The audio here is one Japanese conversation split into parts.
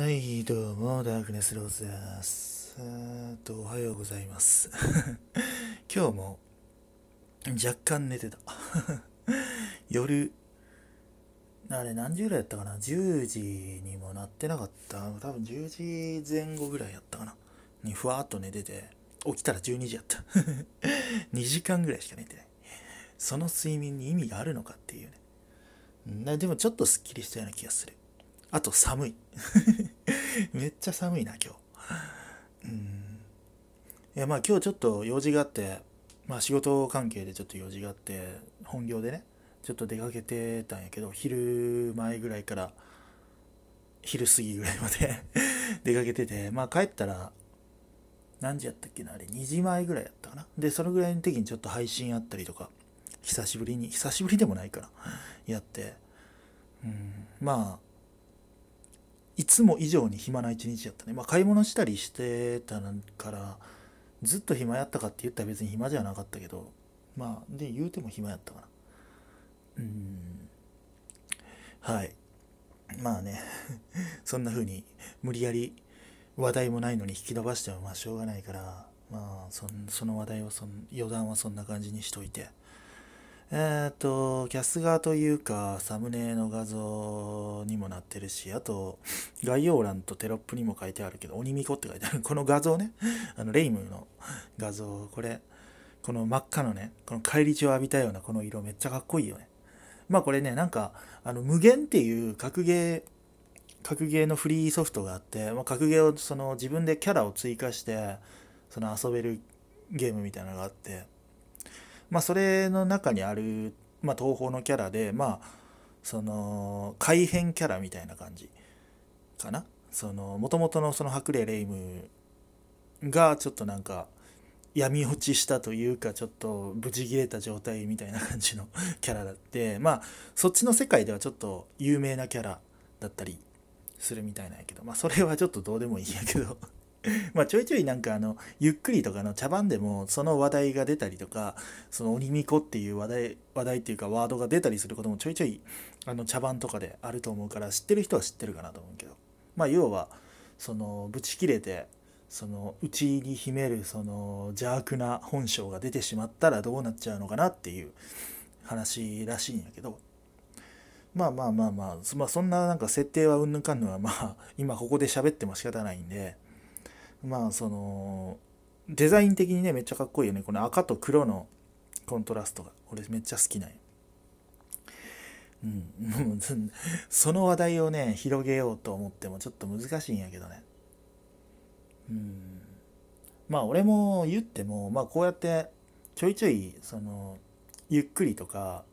はい、どうも、ダークネスローズです。えっと、おはようございます。今日も若干寝てた。夜、あれ何時ぐらいやったかな ?10 時にもなってなかった。多分10時前後ぐらいやったかな。にふわっと寝てて、起きたら12時やった。2 時間ぐらいしか寝てない。その睡眠に意味があるのかっていうね。でもちょっとスッキリしたような気がする。あと寒い めっちゃ寒いな、今日。うん。いや、まあ今日ちょっと用事があって、まあ仕事関係でちょっと用事があって、本業でね、ちょっと出かけてたんやけど、昼前ぐらいから、昼過ぎぐらいまで 出かけてて、まあ帰ったら、何時やったっけな、あれ、2時前ぐらいやったかな。で、そのぐらいの時にちょっと配信あったりとか、久しぶりに、久しぶりでもないから、やって、うん、まあ、いつも以上に暇な一日やったね。まあ、買い物したりしてたから、ずっと暇やったかって言ったら別に暇じゃなかったけど、まあ、で、言うても暇やったかな。うん。はい。まあね、そんな風に無理やり話題もないのに引き伸ばしてもまあしょうがないから、まあそ、その話題はその、余談はそんな感じにしといて。えっと、キャス側というか、サムネの画像にもなってるし、あと、概要欄とテロップにも書いてあるけど、鬼巫女って書いてある。この画像ね、あの、レイムの画像、これ、この真っ赤のね、この返り血を浴びたようなこの色、めっちゃかっこいいよね。まあこれね、なんか、あの、無限っていう格ゲー、格ゲーのフリーソフトがあって、まあ、格ゲーをその自分でキャラを追加して、その遊べるゲームみたいなのがあって、まあ、それの中にある、まあ、東宝のキャラで、まあ、その改変キャラみたいな感じかなその元々のその白麗レイムがちょっとなんか闇落ちしたというかちょっとブチ切れた状態みたいな感じのキャラだってまあそっちの世界ではちょっと有名なキャラだったりするみたいなんやけどまあそれはちょっとどうでもいいんやけど まあちょいちょいなんかあの、ゆっくりとかの茶番でもその話題が出たりとか、その鬼巫女っていう話題、話題っていうかワードが出たりすることもちょいちょいあの茶番とかであると思うから知ってる人は知ってるかなと思うけど。まあ要は、そのぶち切れて、その内に秘めるその邪悪な本性が出てしまったらどうなっちゃうのかなっていう話らしいんやけど。まあまあまあまあ、まあ、そんななんか設定はうんぬかんぬはまあ今ここで喋っても仕方ないんでまあそのデザイン的にねめっちゃかっこいいよねこの赤と黒のコントラストが俺めっちゃ好きなんようん、その話題をね広げようと思ってもちょっと難しいんやけどねうんまあ俺も言ってもまあこうやってちょいちょいそのゆっくりとか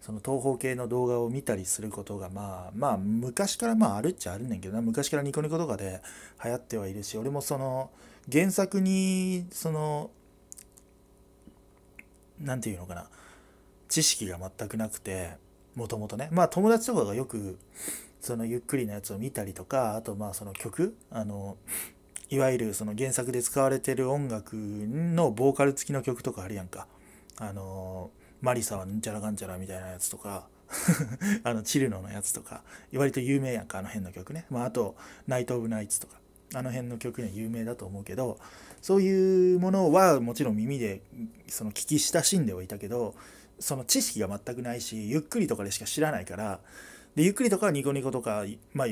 その東方系の動画を見たりすることがまあまあ昔からまああるっちゃあるねんけどな昔からニコニコとかで流行ってはいるし俺もその原作にその何て言うのかな知識が全くなくてもともとねまあ友達とかがよくそのゆっくりなやつを見たりとかあとまあその曲あのいわゆるその原作で使われてる音楽のボーカル付きの曲とかあるやんかあのマリサはんちゃらかんちゃらみたいなやつとか あのチルノのやつとか割と有名やんかあの辺の曲ね、まあ、あと「ナイト・オブ・ナイツ」とかあの辺の曲には有名だと思うけどそういうものはもちろん耳でその聞き親しんではいたけどその知識が全くないしゆっくりとかでしか知らないからでゆっくりとかはニコニコとか、まあ、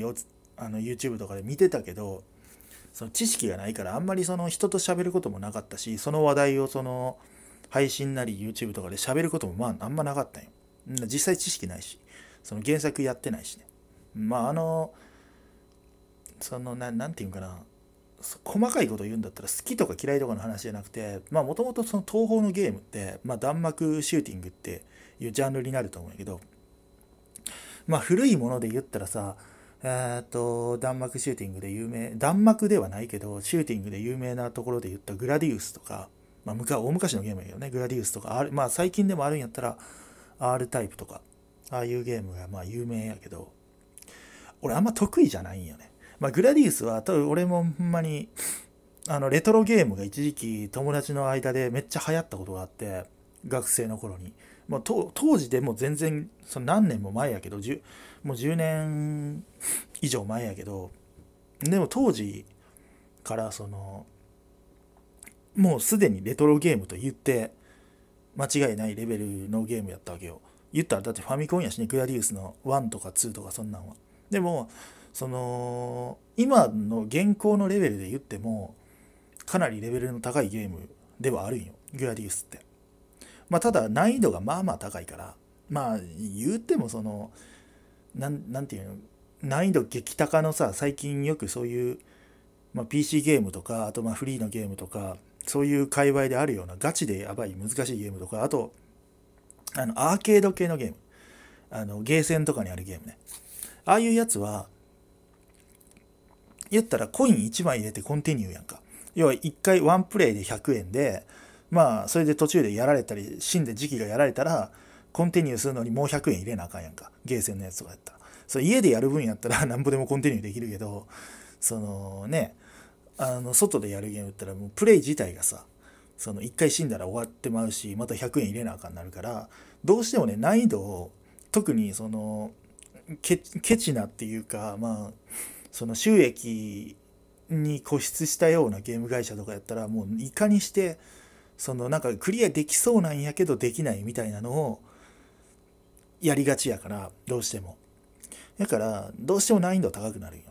あの YouTube とかで見てたけどその知識がないからあんまりその人と喋ることもなかったしその話題をその。配信なり YouTube とかで喋ることもまああんまなかったんよ。実際知識ないし、その原作やってないしね。まああの、そのな、なんていうんかな、細かいこと言うんだったら好きとか嫌いとかの話じゃなくて、まあもともとその東方のゲームって、まあ弾幕シューティングっていうジャンルになると思うんやけど、まあ古いもので言ったらさ、えっと、弾幕シューティングで有名、弾幕ではないけど、シューティングで有名なところで言ったグラディウスとか、まあ、昔大昔のゲームやけどね、グラディウスとか、R、まあ、最近でもあるんやったら、R タイプとか、ああいうゲームがまあ有名やけど、俺あんま得意じゃないんよね。まあ、グラディウスは、多分俺もほんまに、あの、レトロゲームが一時期友達の間でめっちゃ流行ったことがあって、学生の頃に。まあ、当時でも全然、その何年も前やけど、もう10年以上前やけど、でも当時からその、もうすでにレトロゲームと言って間違いないレベルのゲームやったわけよ。言ったらだってファミコンやしね、グラディウスの1とか2とかそんなんは。でも、その、今の現行のレベルで言っても、かなりレベルの高いゲームではあるんよ、グラディウスって。まあ、ただ難易度がまあまあ高いから、まあ、言ってもその、なん、なんていうの、難易度激高のさ、最近よくそういう、まあ、PC ゲームとか、あとまあフリーのゲームとか、そういう界隈であるようなガチでやばい難しいゲームとか、あと、あの、アーケード系のゲーム。あの、ゲーセンとかにあるゲームね。ああいうやつは、言ったらコイン1枚入れてコンティニューやんか。要は1回ワンプレイで100円で、まあ、それで途中でやられたり、死んで時期がやられたら、コンティニューするのにもう100円入れなあかんやんか。ゲーセンのやつとかやったら。それ家でやる分やったら なんぼでもコンティニューできるけど、そのね、あの外でやるゲームったらもうプレイ自体がさその1回死んだら終わってまうしまた100円入れなあかんなるからどうしてもね難易度を特にそのケチなっていうかまあその収益に固執したようなゲーム会社とかやったらもういかにしてそのなんかクリアできそうなんやけどできないみたいなのをやりがちやからどうしてもだからどうしても難易度高くなるよね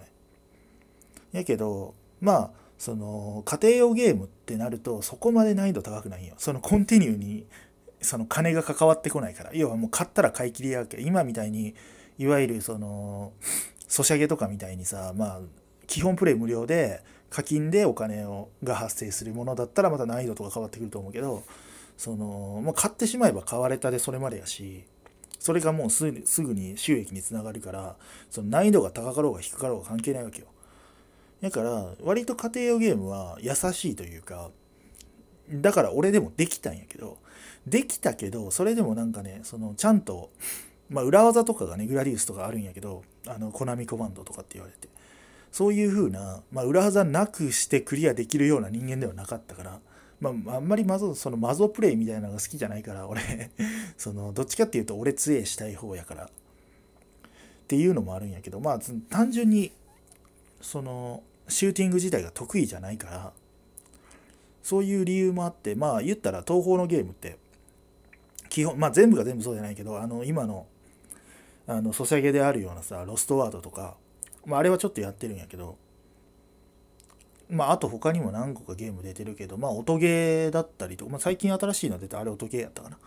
やけどまあその家庭用ゲームってなるとそこまで難易度高くないよそのコンティニューにその金が関わってこないから要はもう買ったら買い切りやけ今みたいにいわゆるそのソシャゲとかみたいにさまあ基本プレイ無料で課金でお金をが発生するものだったらまた難易度とか変わってくると思うけどその、まう買ってしまえば買われたでそれまでやしそれがもうすぐに収益につながるからその難易度が高かろうが低かろうが関係ないわけよだから、割と家庭用ゲームは優しいというか、だから俺でもできたんやけど、できたけど、それでもなんかね、その、ちゃんと、まあ、裏技とかがね、グラディウスとかあるんやけど、あの、コナミコマンドとかって言われて、そういう風な、まあ、裏技なくしてクリアできるような人間ではなかったから、まあ、あんまりマゾ、そのマゾプレイみたいなのが好きじゃないから、俺 その、どっちかっていうと俺杖したい方やから、っていうのもあるんやけど、まあ、単純に、その、シューティング自体が得意じゃないからそういう理由もあってまあ言ったら東方のゲームって基本まあ全部が全部そうじゃないけどあの今のあのソシャゲであるようなさロストワードとか、まあ、あれはちょっとやってるんやけどまああと他にも何個かゲーム出てるけどまあ音ゲーだったりとか、まあ、最近新しいの出たあれ音ゲーやったかな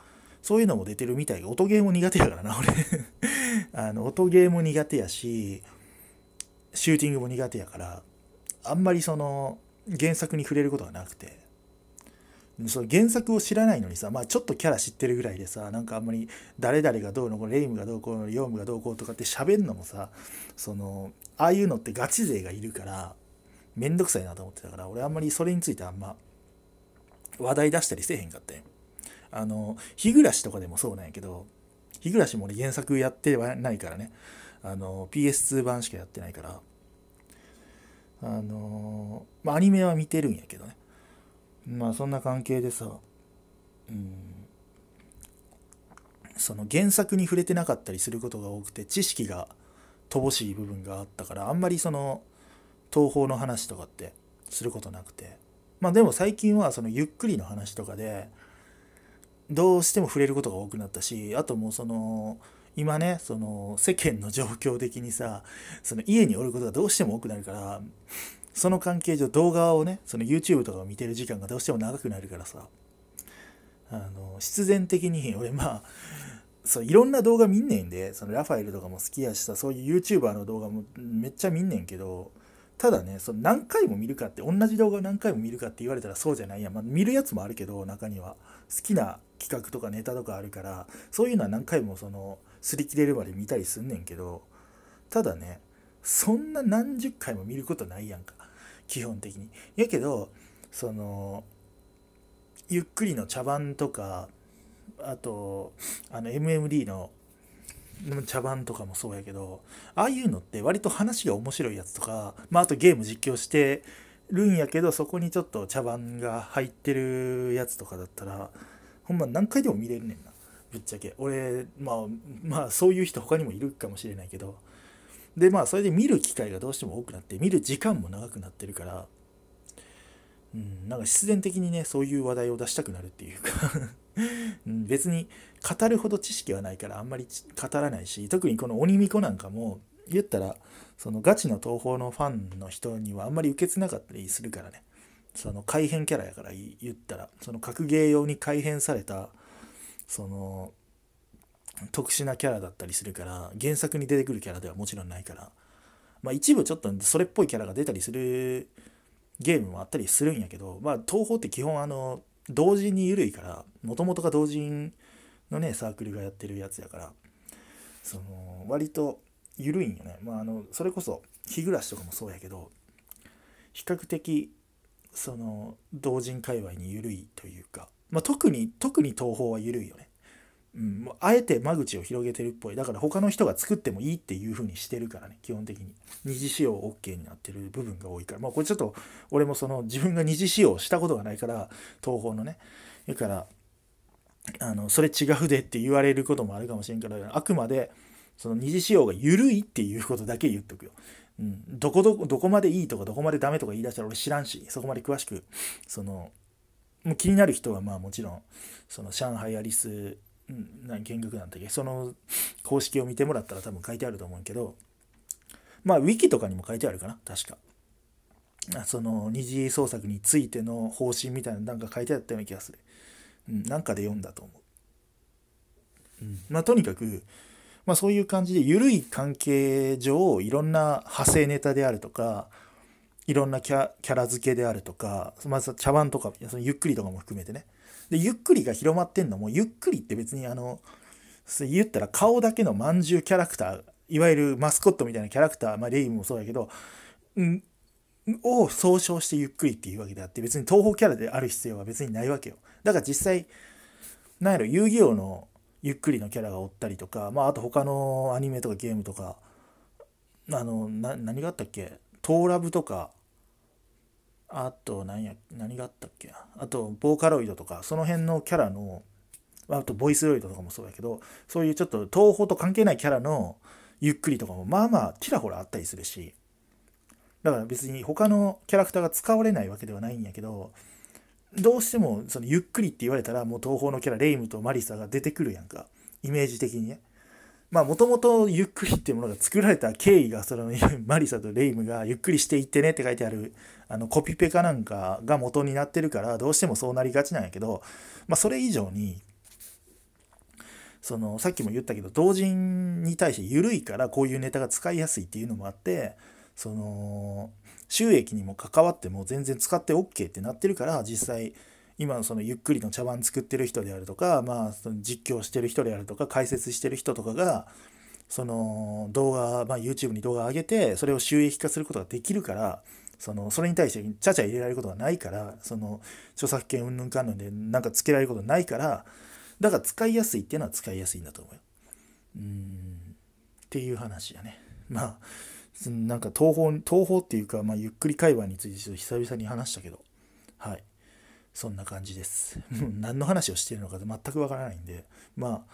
そういうのも出てるみたい音ゲーも苦手やからな俺あの音ゲーも苦手やしシューティングも苦手やからあんまりその原作に触れることがなくてその原作を知らないのにさ、まあ、ちょっとキャラ知ってるぐらいでさなんかあんまり誰々がどうのこのレイムがどうこうのヨウムがどうこうとかって喋るのもさそのああいうのってガチ勢がいるから面倒くさいなと思ってたから俺あんまりそれについてあんま話題出したりせえへんかったよ。あの日暮とかでもそうなんやけど日暮も俺原作やってはないからねあの PS2 版しかやってないからあのー、まあアニメは見てるんやけどねまあそんな関係でさうんその原作に触れてなかったりすることが多くて知識が乏しい部分があったからあんまりその東方の話とかってすることなくてまあでも最近はそのゆっくりの話とかでどうしても触れることが多くなったしあともうその今ねその世間の状況的にさその家におることがどうしても多くなるからその関係上動画をねその YouTube とかを見てる時間がどうしても長くなるからさあの必然的に俺まあそういろんな動画見んねんでそのラファエルとかも好きやしさそういう YouTuber の動画もめっちゃ見んねんけどただねその何回も見るかって同じ動画を何回も見るかって言われたらそうじゃないやまあ、見るやつもあるけど中には好きな企画とかネタとかあるからそういうのは何回もその擦り切れるまで見たりすんねんけどただねそんな何十回も見ることないやんか基本的に。やけどそのゆっくりの茶番とかあとあの MMD の茶番とかもそうやけどああいうのって割と話が面白いやつとか、まあ、あとゲーム実況してるんやけどそこにちょっと茶番が入ってるやつとかだったらほんま何回でも見れるねんな。ぶっちゃけ俺、まあ、まあそういう人他にもいるかもしれないけどでまあそれで見る機会がどうしても多くなって見る時間も長くなってるから、うん、なんか必然的にねそういう話題を出したくなるっていうか うん、別に語るほど知識はないからあんまり語らないし特にこの鬼巫女なんかも言ったらそのガチの東宝のファンの人にはあんまり受け継なかったりするからねその改変キャラやから言ったらその格ゲー用に改変されたその特殊なキャラだったりするから原作に出てくるキャラではもちろんないから、まあ、一部ちょっとそれっぽいキャラが出たりするゲームもあったりするんやけど、まあ、東宝って基本あの同人に緩いからもともとが同人のねサークルがやってるやつやからその割と緩いんよね、まあ、あのそれこそ日暮らしとかもそうやけど比較的その同人界隈に緩いというかまあ、特に特に東宝は緩いよね、うん、もうあえて間口を広げてるっぽいだから他の人が作ってもいいっていう風にしてるからね基本的に二次使用 OK になってる部分が多いからまあこれちょっと俺もその自分が二次使用したことがないから東宝のねだからあのそれ違うでって言われることもあるかもしれんからあくまでその二次使用が緩いっていうことだけ言っとくよ。うん、どこどこどこまでいいとかどこまでダメとか言い出したら俺知らんしそこまで詳しくそのもう気になる人はまあもちろんその上海アリス、何見学なんだっけその公式を見てもらったら多分書いてあると思うけどまあウィキとかにも書いてあるかな確かその二次創作についての方針みたいななんか書いてあったような気がする、うん、なんかで読んだと思う、うん、まあとにかくまあそういう感じで緩い関係上いろんな派生ネタであるとかいろんなキャラ付けであるとか、まず茶碗とか、そのゆっくりとかも含めてね。で、ゆっくりが広まってんのも、ゆっくりって別にあの、言ったら顔だけのまんじゅうキャラクター、いわゆるマスコットみたいなキャラクター、まあ、レイムもそうやけど、んを総称してゆっくりっていうわけであって、別に東方キャラである必要は別にないわけよ。だから実際、なんやろ、遊戯王のゆっくりのキャラがおったりとか、まあ、あと他のアニメとかゲームとか、あの、何があったっけトーラブとか、あと何や何があったっけあとボーカロイドとかその辺のキャラのあとボイスロイドとかもそうだけどそういうちょっと東宝と関係ないキャラのゆっくりとかもまあまあちらほらあったりするしだから別に他のキャラクターが使われないわけではないんやけどどうしてもそのゆっくりって言われたらもう東宝のキャラレイムとマリサが出てくるやんかイメージ的にねまあもともとゆっくりっていうものが作られた経緯がその マリサとレイムがゆっくりしていってねって書いてあるあのコピペかなんかが元になってるからどうしてもそうなりがちなんやけど、まあ、それ以上にそのさっきも言ったけど同人に対して緩いからこういうネタが使いやすいっていうのもあってその収益にも関わっても全然使って OK ってなってるから実際今のそのゆっくりの茶碗作ってる人であるとか、まあ、その実況してる人であるとか解説してる人とかがその動画、まあ、YouTube に動画上げてそれを収益化することができるからそのそれに対してちゃちゃ入れられることがないからその著作権云々かんぬんでなんかつけられることないからだから使いやすいっていうのは使いやすいんだと思うよ。うんっていう話やね。まあなんか東方東方っていうか、まあ、ゆっくり会話についてちょっと久々に話したけどはい。そんな感じです。何の話をしているのか全くわからないんで、まあ、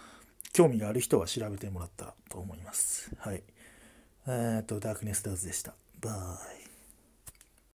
興味がある人は調べてもらったらと思います。はい。えっ、ー、と、ダークネスダーズでした。バイ。